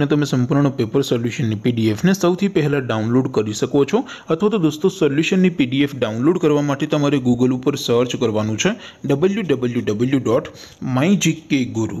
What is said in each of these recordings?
ને તમે સંપૂર્ણ પેપર સોલ્યુશન ની પીડીએફ ને સૌથી પહેલા ડાઉનલોડ કરી શકો છો અથવા તો દોસ્તો સોલ્યુશન ની પીડીએફ ડાઉનલોડ કરવા માટે તમારે Google ઉપર સર્ચ કરવાનું છે www.mygkguru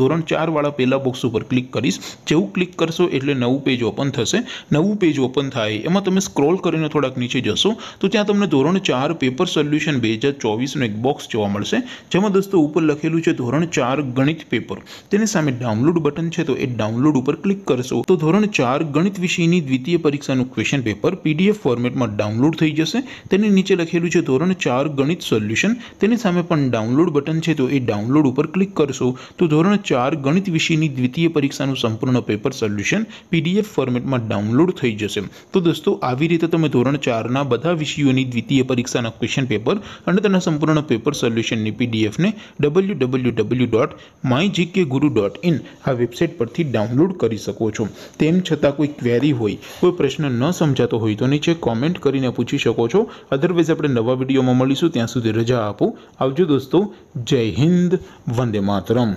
ધોરણ 4 વાળો પહેલો બોક્સ ઉપર ક્લિક કરશો જેવું ક્લિક કરશો એટલે નવું પેજ ઓપન થશે નવું પેજ ઓપન થાય એમાં તમે સ્ક્રોલ કરીને થોડક નીચે જશો તો ત્યાં તમને ધોરણ 4 પેપર સોલ્યુશન 2024 નો એક બોક્સ જોવા મળશે જેમાં દોસ્તો ઉપર લખેલું છે ધોરણ 4 ગણિત પેપર તેની સામે ડાઉનલોડ બટન છે તો એ ડાઉનલોડ ઉપર ક્લિક કરશો તો ધોરણ 4 ગણિત વિષયની દ્વિતીય પરીક્ષાનું ક્વેશ્ચન પેપર પીડીએફ ફોર્મેટમાં ડાઉનલોડ થઈ જશે તેની નીચે લખેલું છે ધોરણ 4 ગણિત સોલ્યુશન તેની સામે પણ ડાઉનલોડ બટન છે તો એ ડાઉનલોડ ઉપર ક્લિક કરશો તો ચોથ ગણિત વિષયની દ્વિતીય પરીક્ષાનું સંપૂર્ણ પેપર સોલ્યુશન પીડીએફ ફોર્મેટમાં ડાઉનલોડ થઈ જશે તો દોસ્તો આવી રીતે તમે ધોરણ 4 ના બધા વિષયોની દ્વિતીય પરીક્ષાના ક્વેશ્ચન પેપર અને તેના સંપૂર્ણ પેપર સોલ્યુશનની પીડીએફ ને www.mygkguru.in આ વેબસાઈટ પરથી ડાઉનલોડ કરી શકો છો તેમ છતાં કોઈ ક્વેરી હોય કોઈ પ્રશ્ન ન સમજાતો હોય તો નીચે કોમેન્ટ કરીને પૂછી શકો છો અધરવાઇઝ આપણે નવા વિડિયોમાં મળીશું ત્યાં સુધી રજા આપું આવજો દોસ્તો જય હિન્દ વંદે માતરમ